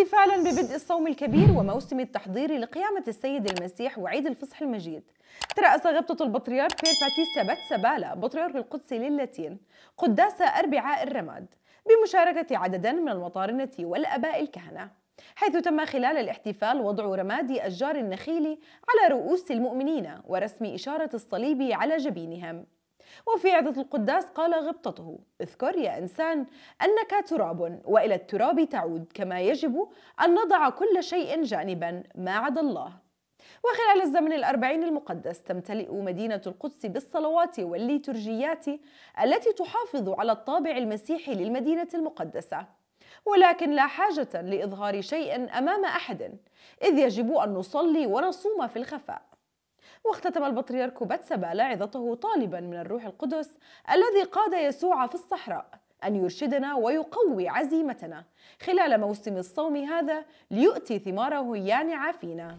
احتفالا ببدء الصوم الكبير وموسم التحضير لقيامة السيد المسيح وعيد الفصح المجيد ترأس غبطة البطريرك بير باتيستا باتسابالا بطريرك القدس للاتين قداس أربعاء الرماد بمشاركة عددا من المطارنة والأباء الكهنة حيث تم خلال الاحتفال وضع رماد أشجار النخيل على رؤوس المؤمنين ورسم إشارة الصليب على جبينهم وفي عدة القداس قال غبطته اذكر يا إنسان أنك تراب وإلى التراب تعود كما يجب أن نضع كل شيء جانبا ما عدا الله وخلال الزمن الأربعين المقدس تمتلئ مدينة القدس بالصلوات والليترجيات التي تحافظ على الطابع المسيحي للمدينة المقدسة ولكن لا حاجة لإظهار شيء أمام أحد إذ يجب أن نصلي ونصوم في الخفاء واختتم البطريرك بتسبالة لاعظته طالبا من الروح القدس الذي قاد يسوع في الصحراء أن يرشدنا ويقوي عزيمتنا خلال موسم الصوم هذا ليؤتي ثماره يانعة فينا